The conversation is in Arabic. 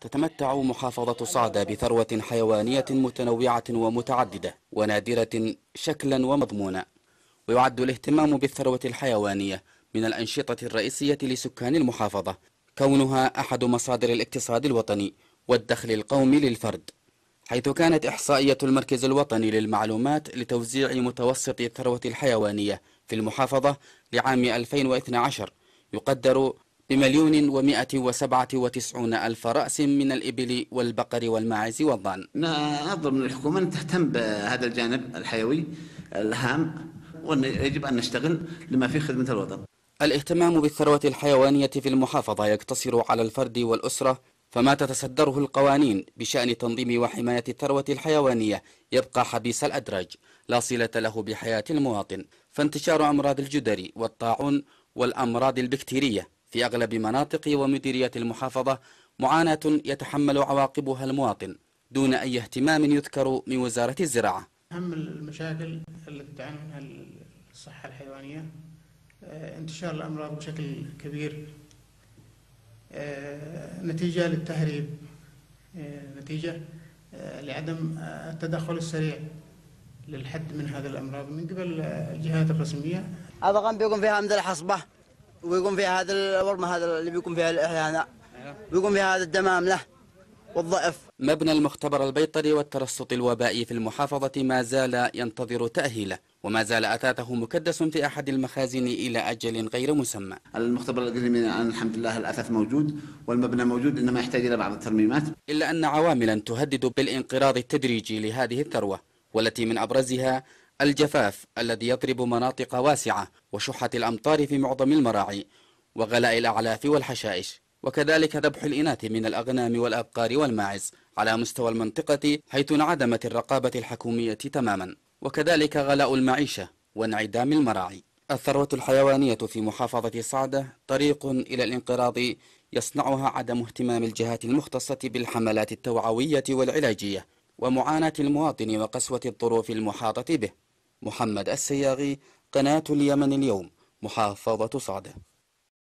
تتمتع محافظة صعدة بثروة حيوانية متنوعة ومتعددة ونادرة شكلا ومضمونا ويعد الاهتمام بالثروة الحيوانية من الأنشطة الرئيسية لسكان المحافظة كونها أحد مصادر الاقتصاد الوطني والدخل القومي للفرد حيث كانت إحصائية المركز الوطني للمعلومات لتوزيع متوسط الثروة الحيوانية في المحافظة لعام 2012 يقدر بمليون ومائة وسبعة وتسعون ألف رأس من الإبل والبقر والماعز والضان نظر من الحكومة أن تهتم بهذا الجانب الحيوي الهام وأن يجب أن نشتغل لما فيه خدمة الوطن الاهتمام بالثروة الحيوانية في المحافظة يقتصر على الفرد والأسرة فما تتصدره القوانين بشأن تنظيم وحماية الثروة الحيوانية يبقى حبيس الأدراج لا صلة له بحياة المواطن فانتشار أمراض الجدري والطاعون والأمراض البكتيرية في أغلب مناطق ومديريات المحافظة معاناة يتحمل عواقبها المواطن دون أي اهتمام يذكر من وزارة الزراعة أهم المشاكل التي تعاني منها الصحة الحيوانية آه، انتشار الأمراض بشكل كبير آه، نتيجة للتهريب آه، نتيجة لعدم التدخل السريع للحد من هذه الأمراض من قبل الجهات الرسمية أبغى بكم فيها أمد الحصبة ويقوم فيها هذا الورمه هذا اللي بيكون فيها الاحياء ويقوم فيها هذا الدمام له والضعف مبنى المختبر البيطري والترصد الوبائي في المحافظة ما زال ينتظر تأهيله وما زال اثاثه مكدس في أحد المخازن إلى أجل غير مسمى المختبر الإقليمي الآن الحمد لله الأثاث موجود والمبنى موجود إنما يحتاج إلى بعض الترميمات إلا أن عواملا تهدد بالانقراض التدريجي لهذه الثروة والتي من أبرزها الجفاف الذي يضرب مناطق واسعة وشحة الأمطار في معظم المراعي وغلاء الأعلاف والحشائش وكذلك ذبح الإناث من الأغنام والأبقار والماعز على مستوى المنطقة حيث انعدمت الرقابة الحكومية تماما وكذلك غلاء المعيشة وانعدام المراعي الثروة الحيوانية في محافظة صعدة طريق إلى الانقراض يصنعها عدم اهتمام الجهات المختصة بالحملات التوعوية والعلاجية ومعاناة المواطن وقسوة الظروف المحاطة به محمد السياغي قناة اليمن اليوم محافظة صعده